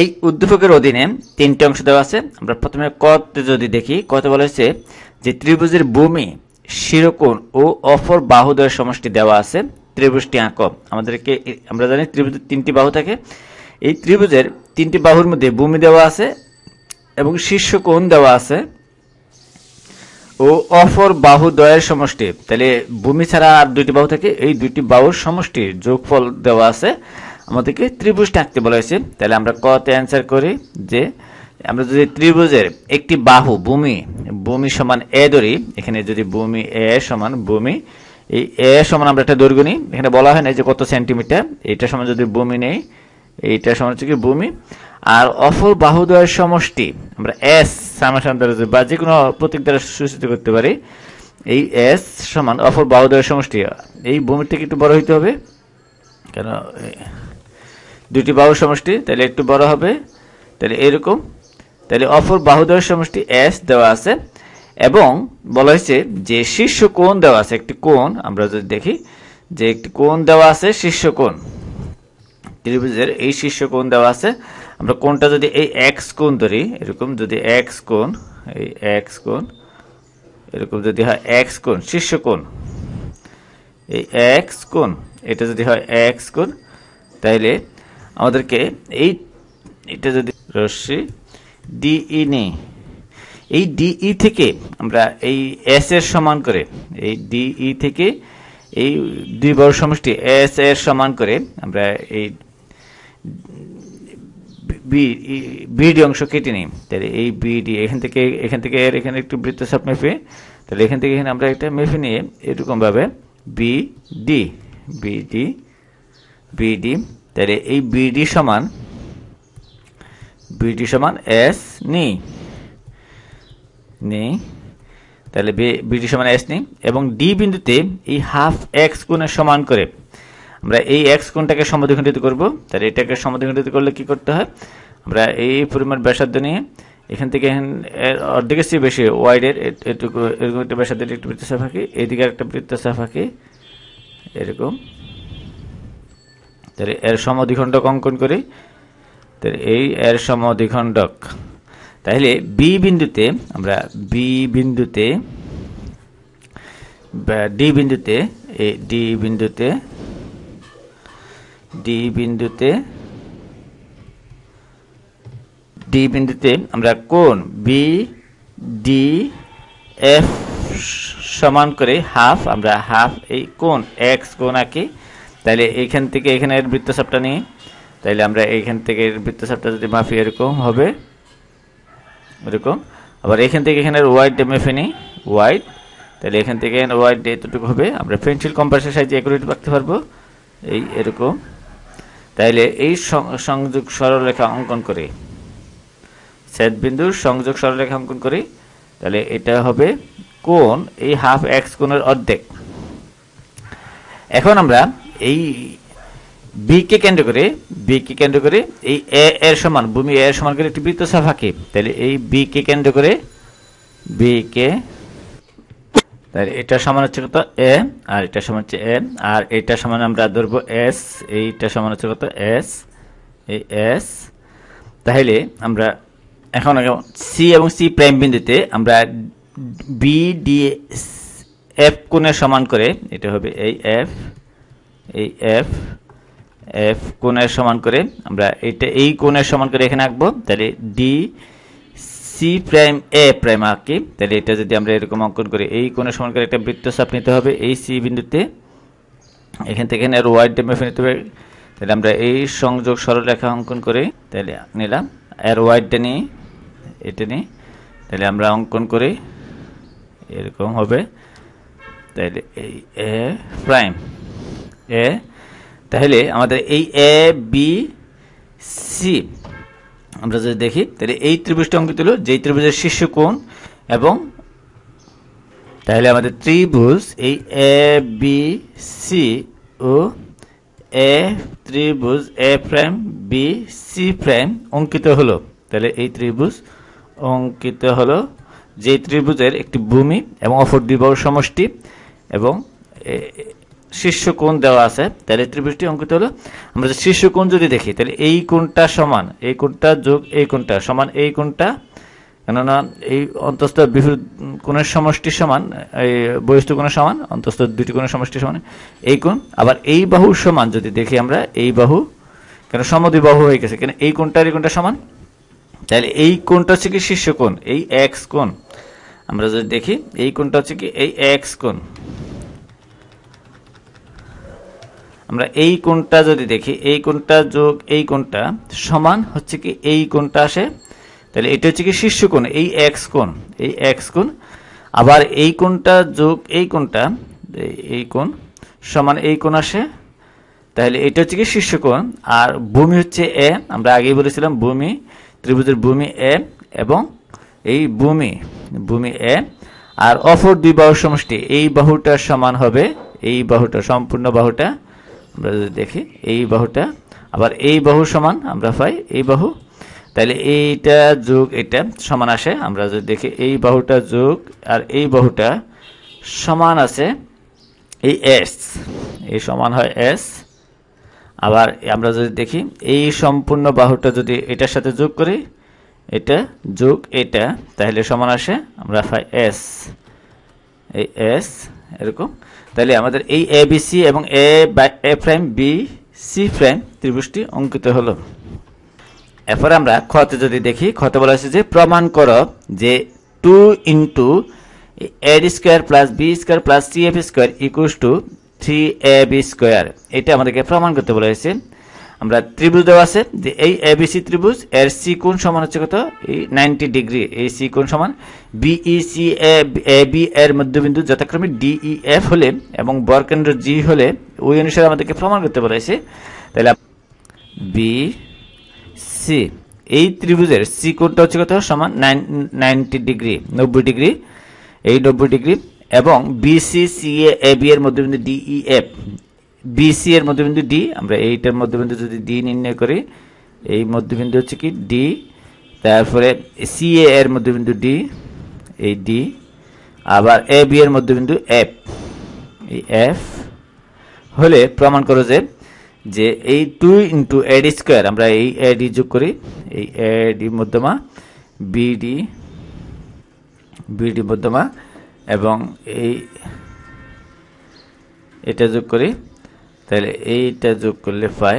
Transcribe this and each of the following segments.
এই উদ্দীপকের অধীনে তিনটি অংশ দেওয়া আছে আমরা প্রথমে কতে যদি দেখি কত বলা হয়েছে যে ত্রিভুজের ভূমি শিরকোণ ও অফর বাহুদ্বয়ের সমষ্টি দেওয়া আছে ত্রিভুজটি আঁক আমাদেরকে আমরা জানি ত্রিভুজের তিনটি বাহু থাকে এই ত্রিভুজের তিনটি বাহুর মধ্যে ভূমি দেওয়া আছে এবং শীর্ষকোণ দেওয়া আছে ও অফর বাহু সমষ্টি তাহলে ভূমি ছাড়া আর দুইটি বাহু থাকে এই দুইটি বাহুর সমষ্টির যোগফল দেওয়া আছে আমাদেরকে ত্রিভুজ আঁকতে বলা হয়েছে তাহলে আমরা কতে অ্যান্সার করি যে আমরা যদি ত্রিভুজের একটি বাহু ভূমি ভূমি সমান এ ধরি এখানে যদি ভূমি এ সমান ভূমি এই এ সমান আমরা একটা দৈর্ঘ্য নিই এখানে বলা হয় না যে কত সেন্টিমিটার এইটা সমান যদি ভূমি নেই এইটা সমান হচ্ছে কি ভূমি আর অফল বাহুদ্বয়ের সমষ্টি আমরা এস সামাসান দ্বারা বা যে কোনো প্রতীক দ্বারা সূচিত করতে পারি এই এস সমান অফল বাহুদ্বয়ের সমষ্টি এই ভূমিটা কি একটু বড় হইতে হবে কেন দুটি বাহু সমষ্টি তাহলে একটু বড় হবে তাহলে এরকম তাহলে অপর বাহুদ্বয় সমষ্টি এস দেওয়া আছে এবং বলা হয়েছে যে শীর্ষ কোণ দেওয়া আছে একটি কোণ আমরা যদি দেখি যে একটি কোণ দেওয়া আছে শীর্ষ কোণ ত্রিভুজের এই শীর্ষ কোণ দেওয়া আছে আমরা কোণটা যদি এই এক্স কোণ ধরি এরকম যদি এক্স কোণ এই এক্স কোণ এরকম যদি হয় এক্স কোণ শীর্ষ কোণ এই এক্স কোণ এটা যদি হয় এক্স কোণ তাহলে আমাদেরকে এই এটা যদি রশ্মি ডিই নেই এই ডিই থেকে আমরা এই এস এর সমান করে এই ডিই থেকে এই দুই বড় সমষ্টি এস এর সমান করে আমরা এই বিডি অংশ কেটে নিই তাহলে এই বিডি এখান থেকে এখান থেকে এর এখানে একটু বৃত্তচাপ মেপে তাহলে এখান থেকে এখানে আমরা একটা মেপে নিয়ে এরকমভাবে বিডি বিডি বিডি তাহলে এই বিডি সমান বিডি সমান এস নি নি তাহলে বিডি সমান এস নি এবং ডি বিন্দুতে এই হাফ এক্স কোণের সমান করে আমরা এই এক্স কোণটাকে সমদ্বিখণ্ডিত করব তাহলে এটাকে সমদ্বিখণ্ডিত করলে কি করতে হয় আমরা এই পরিমাণ ব্যাসার্ধ নিয়ে এখান থেকে এখন অর্ধেকের চেয়ে বেশি ওয়াইডের এটুকু এরকম একটা ব্যাসার্ধের একটা বৃত্তচাপ আঁকি এদিকে একটা বৃত্তচাপ আঁকি এরকম তাহলে এর সমদ্বিখণ্ডক অঙ্কন করি তাহলে এই এর সমদ্বিখণ্ডক তাহলে বি বিন্দুতে আমরা বি বিন্দুতে ডি বিন্দুতে এই ডি বিন্দুতে ডি বিন্দুতে ডি বিন্দুতে আমরা কোন বি ডি এফ সমান করে হাফ আমরা হাফ এই কোন এক্স কোন আঁকি তাইলে এইখান থেকে এখানে এর বৃত্তচাপটা নিই তাইলে আমরা এইখান থেকে এর বৃত্তচাপটা যদি মাফি এরকম হবে এরকম আবার এখান থেকে এখানে ওয়াইড মেফে নিই ওয়াইড তাহলে এখান থেকে ওয়াইড এতটুকু হবে আমরা পেন্সিল কম্পাসের সাহায্যে একুরেট রাখতে পারবো এই এরকম তাইলে এই সংযোগ সরলরেখা অঙ্কন করে বিন্দুর সংযোগ সরলরেখা অঙ্কন করি তাহলে এটা হবে কোন এই হাফ এক্স কোণের অর্ধেক এখন আমরা এই বিকে কেন্দ্র করে বিকে কেন্দ্র করে এই এ এর সমান ভূমি এর সমান করে একটি বৃত্তচাপ আঁকে তাহলে এই বিকে কেন্দ্র করে বিকে তাহলে এটা সমান হচ্ছে কত এ আর এটা সমান হচ্ছে এ আর এটা সমান আমরা ধরবো এস এইটা সমান হচ্ছে কত এস এই এস তাহলে আমরা এখন সি এবং সি প্রাইম বিন্দুতে আমরা বি ডি এফ কোণের সমান করে এটা হবে এই এফ এই এফ এফ কোণের সমান করে আমরা এটা এই কোণের সমান করে এখানে আঁকবো তাহলে D C prime A prime আঁকি তাহলে এটা যদি আমরা এরকম অঙ্কন করি এই কোণের সমান করে একটা বৃত্তচাপ নিতে হবে এই সি বিন্দুতে এখান থেকে এখানে আর ওয়াই ডেমে নিতে হবে তাহলে আমরা এই সংযোগ সরল রেখা অঙ্কন করে তাহলে নিলাম আর ওয়াইডটা নিই এটা নিই তাহলে আমরা অঙ্কন করি এরকম হবে তাহলে এই এ প্রাইম এ তাহলে আমাদের এই এ বি সি আমরা যদি দেখি তাহলে এই ত্রিভুজটা অঙ্কিত হলো যেই ত্রিভুজের শীর্ষ কোণ এবং তাহলে আমাদের ত্রিভুজ এই এ বি সি ও এ ত্রিভুজ A prime B C prime অঙ্কিত হলো তাহলে এই ত্রিভুজ অঙ্কিত হলো যে ত্রিভুজের একটি ভূমি এবং অপর দুই সমষ্টি এবং শীর্ষ কোণ দেওয়া আছে তাহলে ত্রিভুজটি অঙ্কিত হলো আমরা যে শীর্ষ কোণ যদি দেখি তাহলে এই কোণটা সমান এই কোণটা যোগ এই কোণটা সমান এই কোণটা কেননা এই অন্তস্থ বিহুর কোণের সমষ্টি সমান এই বহিষ্ঠ কোণের সমান অন্তস্থ দুটি কোণের সমষ্টি সমান এই কোণ আবার এই বাহু সমান যদি দেখি আমরা এই বাহু কেন সমদ্বিবাহু হয়ে গেছে কেন এই কোণটা এই কোণটা সমান তাহলে এই কোণটা হচ্ছে কি শীর্ষ কোণ এই এক্স কোণ আমরা যদি দেখি এই কোণটা হচ্ছে কি এই এক্স কোণ আমরা এই কোণটা যদি দেখি এই কোণটা যোগ এই কোণটা সমান হচ্ছে কি এই কোণটা আসে তাহলে এটা হচ্ছে কি শীর্ষ কোণ এই এক্স কোণ এই এক্স কোণ আবার এই কোণটা যোগ এই কোণটা এই কোণ সমান এই কোণ আসে তাহলে এটা হচ্ছে কি শীর্ষ কোণ আর ভূমি হচ্ছে এ আমরা আগেই বলেছিলাম ভূমি ত্রিভুজের ভূমি এ এবং এই ভূমি ভূমি এ আর অপর দুই বাহু সমষ্টি এই বাহুটা সমান হবে এই বাহুটা সম্পূর্ণ বাহুটা আমরা যদি দেখি এই বাহুটা আবার এই বাহু সমান আমরা পাই এই বাহু তাহলে এইটা যোগ এটা সমান আসে আমরা যদি দেখি এই বাহুটা যোগ আর এই বাহুটা সমান আছে এই এস এই সমান হয় এস আবার আমরা যদি দেখি এই সম্পূর্ণ বাহুটা যদি এটার সাথে যোগ করি এটা যোগ এটা তাহলে সমান আসে আমরা পাই এস এই এস এরকম তাহলে আমাদের এই এ বি সি এবং A A prime B C prime ত্রিভুজটি অঙ্কিত হলো এরপরে আমরা খতে যদি দেখি খতে বলা হয়েছে যে প্রমাণ কর যে two into add square plus B square plus C F square equals to three A B square এটা আমাদেরকে প্রমাণ করতে বলা হয়েছে আমরা ত্রিভুজ দেওয়া আছে যে এই এবিসি ত্রিভুজ এর সি কোণ সমান হচ্ছে কত এই নাইনটি ডিগ্রি এই সি কোণ সমান বিই সি এ বি এর মধ্যবিন্দু যথাক্রমে ডিই এফ e, হলে এবং বরকেন্দ্র জি হলে ওই অনুসারে আমাদেরকে প্রমাণ করতে বলেছে তাহলে বি সি এই ত্রিভুজের সি কোণটা হচ্ছে কত সমান নাইন নাইনটি ডিগ্রি নব্বই ডিগ্রি এই নব্বই ডিগ্রি এবং B C C A B এর মধ্যবিন্দু ডিই এফ e, বিসি এর মধ্যবিন্দু ডি আমরা এইটার মধ্যবিন্দু যদি ডি নির্ণয় করি এই মধ্যবিন্দু হচ্ছে কি ডি তারপরে সি এ এর মধ্যবিন্দু ডি এই ডি আবার এ বি এর মধ্যবিন্দু এফ এই এফ হলে প্রমাণ করো যে যে এই টু ইন্টু এডি স্কোয়ার আমরা এই এডি যোগ করি এই এডি মধ্যমা বিডি বিডি মধ্যমা এবং এই এটা যোগ করি তাহলে এইটা যোগ করলে পাই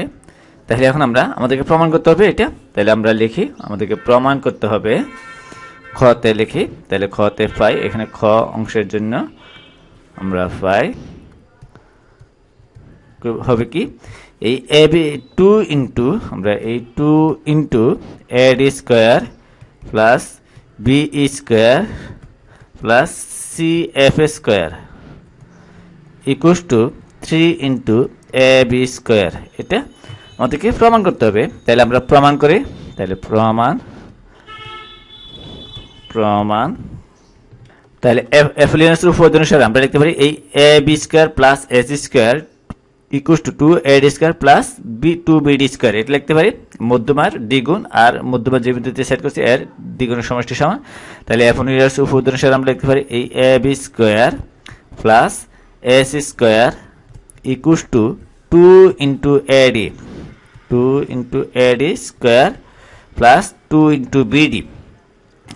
তাহলে এখন আমরা আমাদেরকে প্রমাণ করতে হবে এটা তাহলে আমরা লিখি আমাদেরকে প্রমাণ করতে হবে খতে লিখি তাহলে খতে ফাই এখানে খ অংশের জন্য আমরা ফাই হবে কি এই এ বি টু ইন্টু আমরা এই two into A D square plus B square plus C F square equals to three into A B square এটা আমাদেরকে প্রমাণ করতে হবে তাহলে আমরা প্রমাণ করি তাহলে প্রমাণ প্রমাণ তাহলে অ্যাফিলিয়েন্সের উপর অনুসারে আমরা লিখতে পারি এই A B square plus S square equals to two A D square plus B two B D square এটা লিখতে পারি মধ্যমার দ্বিগুণ আর মধ্যমার যে বিন্দুতে সেট করছি এর দ্বিগুণের সমষ্টি সমান তাহলে অ্যাফিলিয়েন্সের উপর অনুসারে আমরা লিখতে পারি এই A B square plus S square equals to 2 into AD 2 into AD square plus 2 into BD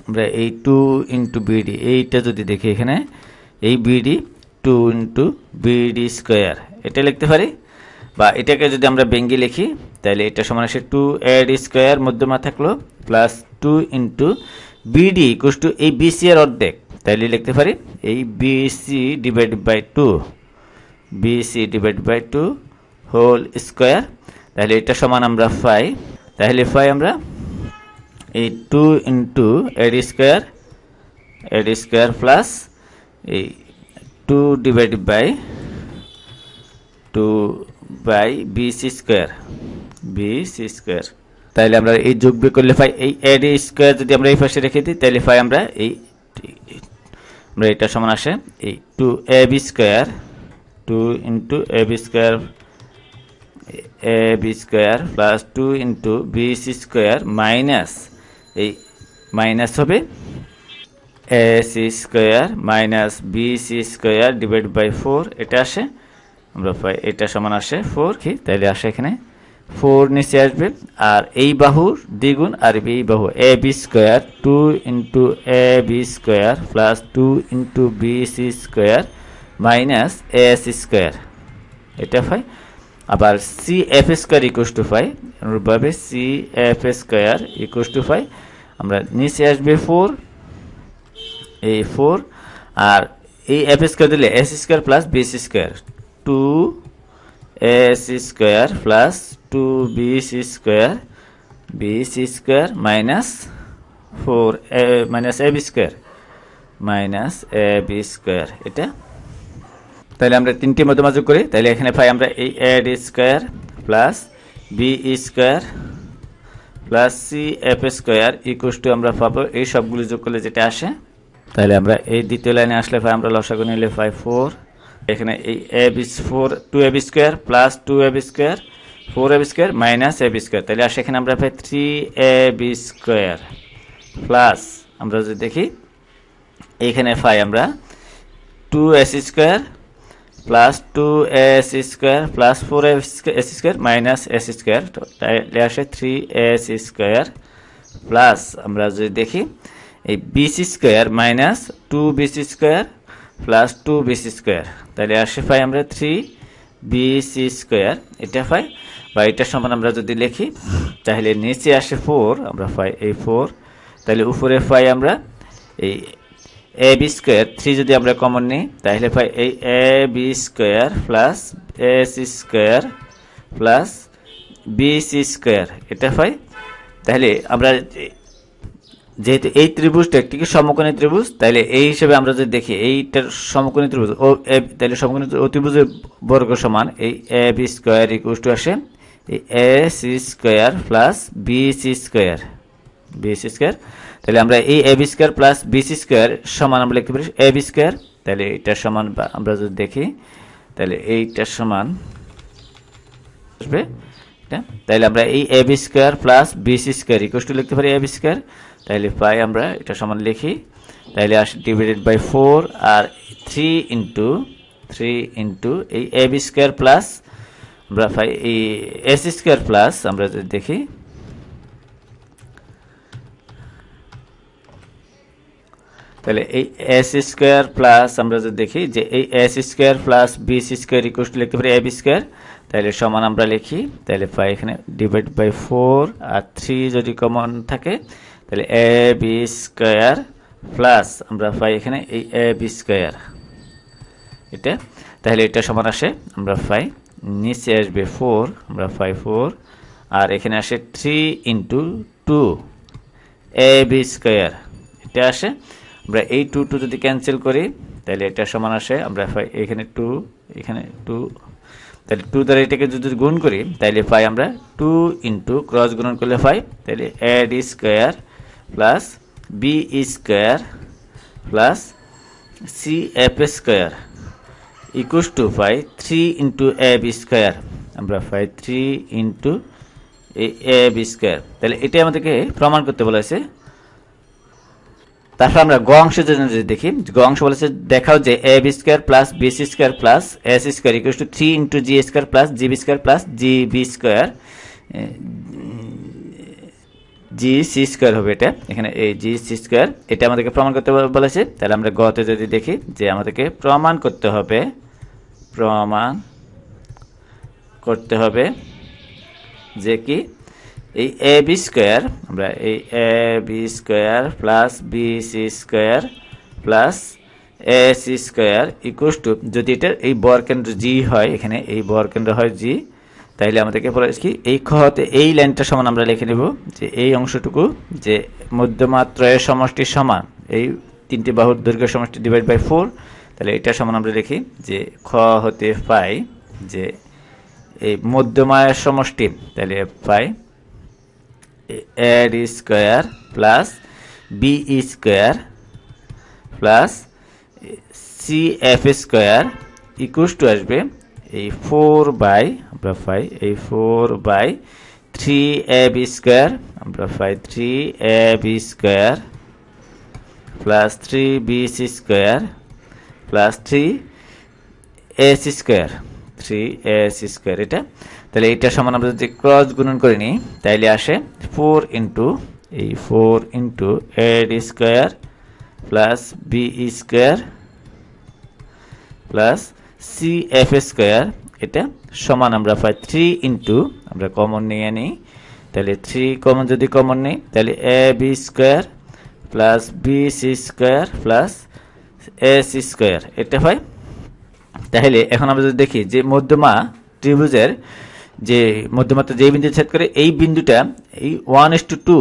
আমরা এই 2 into BD এইটা যদি দেখি এখানে এই BD 2 into BD স্কয়ার এটা লিখতে পারি বা এটাকে যদি আমরা বেঙ্গি লিখি তাহলে এটা সমান আসে টু এড স্কোয়ার মধ্যমা থাকলো plus two into BD equals two এই বিসি এর অর্ধেক তাইলে লিখতে পারি এই BC divide by two B C divide by two whole square তাহলে এটা সমান আমরা ফাই তাহলে ফাই আমরা এই two into add square AD square plus এই two divide by two by B C square B C square তাহলে আমরা এই যোগ বিয়োগ করলে পাই এই এড স্কোয়ার যদি আমরা এই পাশে রেখে দিই তাহলে ফাই আমরা এই আমরা এটা সমান আসে এই two A B square 2 into ab square ab square plus 2 into bc square minus এই মাইনাস হবে ac square minus bc square divided by 4 এটা আসে আমরা পাই এটা সমান আসে 4 কি তাহলে আসে এখানে 4 নিচে আসবে আর এই বাহুর দ্বিগুণ আর এই বাহু A B square two into A B square plus two into B C square minus S square এটা হয় আবার C F square equals two five অনুরূপভাবে C F square equals two five আমরা নিচে আসবে ফোর এ ফোর আর এই F square দিলে S square plus BS square two S square plus two BS square BS square minus four minus A B square minus A B square এটা তাহলে আমরা তিনটি মধ্যে যোগ করি তাহলে এখানে পাই আমরা এই AD square plus B square plus C F square equals two আমরা পাবো এই সবগুলো যোগ করলে যেটা আসে তাহলে আমরা এই দ্বিতীয় লাইনে আসলে পাই আমরা লসাগু নিলে পাই ফোর এখানে এই A B four two A B square plus two A B square four A B square minus A B square তাহলে আসে এখানে আমরা পাই three A B square plus আমরা যদি দেখি এইখানে পাই আমরা two S square plus two S square plus four S square minus S square তাহলে আসে থ্রি এস স্কোয়ার প্লাস আমরা যদি দেখি এই BS square minus two BS square plus two BS square তাহলে আসে পাই আমরা থ্রি বিস স্কোয়ার এটা পাই বা এটার সমান আমরা যদি লিখি তাহলে নিচে আসে ফোর আমরা পাই এই ফোর তাহলে উপরে পাই আমরা এই এ বি স্কোয়ার থ্রি যদি আমরা কমন নিই তাহলে ভাই এই A B square plus A C square plus B C square এটা ভাই তাহলে আমরা যেহেতু এই ত্রিভুজটা একটি সমকোণী ত্রিভুজ তাহলে এই হিসেবে আমরা যদি দেখি এইটার সমকোণী ত্রিভুজ ও এ তাহলে সমকোণী ত্রিভুজের বর্গ সমান এই A B square equal two আসে A C square plus B C square B C square তাহলে আমরা এই A B square plus BC square সমান আমরা লিখতে পারি এ বি স্কোয়ার তাহলে এটা সমান আমরা যদি দেখি তাহলে এইটা সমান আসবে হ্যাঁ? তাহলে আমরা এই A B square plus BC square equals two লিখতে পারি এ বি স্কোয়ার তাহলে পাই আমরা এটা সমান লিখি তাহলে আস ডিভাইডেড বাই ফোর আর থ্রি ইন্টু থ্রি ইন্টু এই এ বি স্কোয়ার প্লাস আমরা পাই এই এস স্কোয়ার প্লাস আমরা যদি দেখি তাহলে এই এস স্কোয়ার প্লাস আমরা যদি দেখি যে এই S square plus BS square equal লিখতে পারি বি স্কোয়ার তাহলে সমান আমরা লিখি তাহলে পাই এখানে ডিভাইড বাই ফোর আর থ্রি যদি কমন থাকে তাহলে এ বি স্কোয়ার প্লাস আমরা পাই এখানে এই এ বি স্কোয়ার এটা তাহলে এটা সমান আসে আমরা পাই নিচে আসবে ফোর আমরা পাই ফোর আর এখানে আসে three into two A B square এটা আসে আমরা এই টু টু যদি ক্যান্সেল করি তাহলে এটা সমান আসে আমরা এখানে টু এখানে টু তাহলে টু দ্বারা এটাকে যদি গুণ করি তাহলে ফাই আমরা টু ইন্টু ক্রস গুণন করলে ফাই তাহলে AD square plus B square plus C F square equals two ফাই থ্রি ইন্টু এফ স্কোয়ার আমরা ফাই থ্রি ইন্টু এফ স্কোয়ার তাহলে এটাই আমাদেরকে প্রমাণ করতে বলেছে তারপর আমরা গ অংশ যদি দেখি গ অংশ বলেছে দেখাও যে A B square plus B C square plus S square equal two three into G square plus G B square plus G B square G C square হবে এটা এখানে এই জি সি স্কোয়ার এটা আমাদেরকে প্রমাণ করতে বলেছে তাহলে আমরা গতে যদি দেখি যে আমাদেরকে প্রমাণ করতে হবে প্রমাণ করতে হবে যে কি এই এ বি স্কোয়ার আমরা এই A B square plus B C square plus A C square equals two যদি এটার এই বরকেন্দ্র জি হয় এখানে এই বরকেন্দ্র হয় জি তাহলে আমাদেরকে বলা কি এই খতে এই লাইনটা সমান আমরা লিখে নেব যে এই অংশটুকু যে মধ্যমাত্রয়ের সমষ্টির সমান এই তিনটি বাহুর দৈর্ঘ্য সমষ্টি ডিভাইড বাই ফোর তাহলে এটা সমান আমরা লিখি যে খ হতে পাই যে এই মধ্যমায়ের সমষ্টি তাহলে পাই A square plus B square plus C F square equals two AS four by four by three A square पाई three A square plus three B C square plus three A C square three A C square इटा তাহলে এইটার সমান আমরা যদি cross গুণন করে নিই তাইলে আসে ফোর ইন্টু এই four into add square plus B square plus C F square এটা সমান আমরা পাই থ্রি ইন্টু আমরা কমন নিয়ে নিই তাহলে থ্রি কমন যদি কমন নিই তাহলে A B square plus B C square plus S square এটা হয় তাহলে এখন আমরা যদি দেখি যে মধ্যমা ত্রিভুজের যে মধ্যমাত্রা যেই বিন্দু ছেদ করে এই বিন্দুটা এই one is to two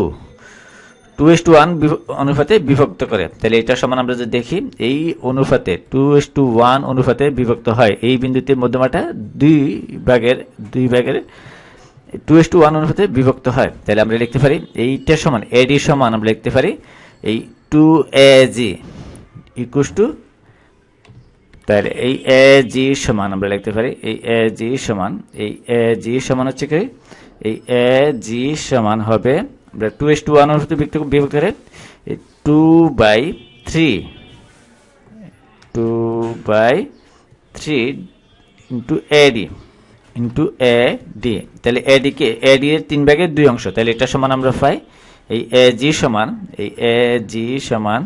two is to one অনুপাতে বিভক্ত করে তাহলে এটা সমান আমরা যদি দেখি এই অনুপাতে টু এস টু ওয়ান অনুপাতে বিভক্ত হয় এই বিন্দুতে মধ্যমাটা দুই ভাগের দুই ভাগের টু এস টু ওয়ান অনুপাতে বিভক্ত হয় তাহলে আমরা লিখতে পারি এইটা সমান এডি সমান আমরা লিখতে পারি এই two A G equals two তাহলে এই এ জি সমান আমরা লিখতে পারি এই এ জি সমান এই এ জি সমান হচ্ছে কি এই এ জি সমান হবে আমরা টু এস টু ওয়ান বিভক্ত বিভক্ত করে two by three two by three into D into A D তাহলে এ এ ডি এর তিন ভাগের দুই অংশ তাহলে এটা সমান আমরা পাই এই এ জি সমান এই এ জি সমান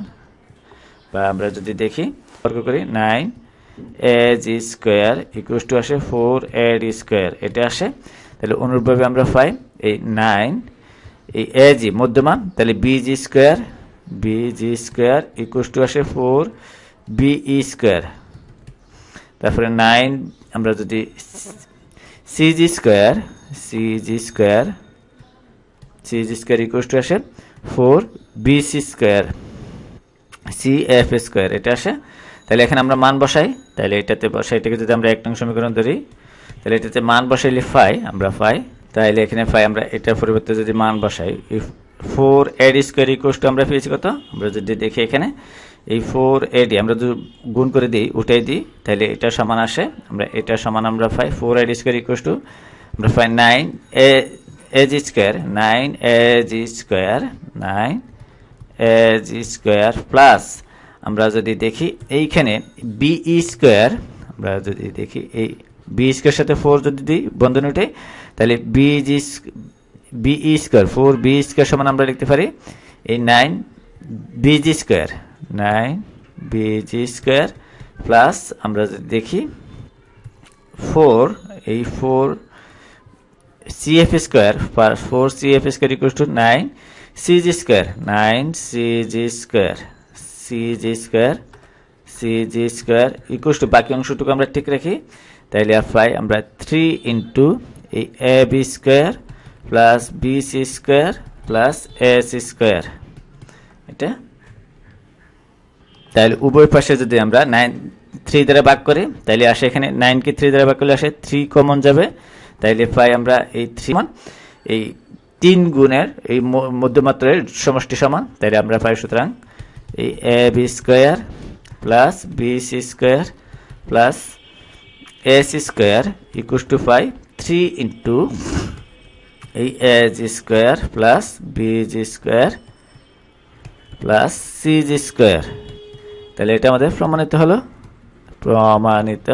বা আমরা যদি দেখি করি nine AG square equals two আসে ফোর এড স্কোয়ার এটা আসে তাহলে অনুরূপভাবে আমরা পাই এই নাইন এই এজি মধ্যমা তাহলে BG square BG square equals two আসে ফোর বিই স্কোয়ার তারপরে নাইন আমরা যদি CG square CG square CG square equals two আসে four BC square C F square এটা আসে তাহলে এখানে আমরা মান বসাই তাহলে এটাতে বসাই এটাকে যদি আমরা এক নং সমীকরণ ধরি তাহলে এটাতে মান বসাইলে ফাই আমরা ফাই তাহলে এখানে ফাই আমরা এটার পরিবর্তে যদি মান বসাই if four AD square equals two আমরা পেয়েছি কত আমরা যদি দেখি এখানে এই ফোর এডি আমরা যদি গুণ করে দিই উঠাই দিই তাহলে এটা সমান আসে আমরা এটা সমান আমরা পাই four AD square equals two আমরা পাই nine A AG square nine AG square nine AG square plus আমরা যদি দেখি এইখানে ই স্কোয়ার e আমরা যদি দেখি এই বি স্কোয়ার e সাথে ফোর যদি দিই উঠে তাহলে B G E square four B square সমান আমরা লিখতে পারি এই nine B G square nine B G square plus আমরা যদি দেখি ফোর এই four C F square four C F square equal two nine C G square nine C G square CG square CG square equal two বাকি অংশটুকু আমরা ঠিক রাখি তাইলে আর পাই আমরা থ্রি ইন্টু এই A B square plus B C square plus A C square এটা তাহলে উভয় পাশে যদি আমরা নাইন থ্রি দ্বারা ভাগ করি তাহলে আসে এখানে নাইনকে থ্রি দ্বারা ভাগ করলে আসে থ্রি কমন যাবে তাইলে পাই আমরা এই থ্রি এই তিন গুণের এই মধ্যমাত্রের সমষ্টি সমান তাইলে আমরা পাই সুতরাং এই A B square plus B C square plus A C square equals two পাই থ্রি ইন্টু এই A G square plus B G square plus C G square তাহলে এটা আমাদের প্রমাণিত হলো প্রমাণিত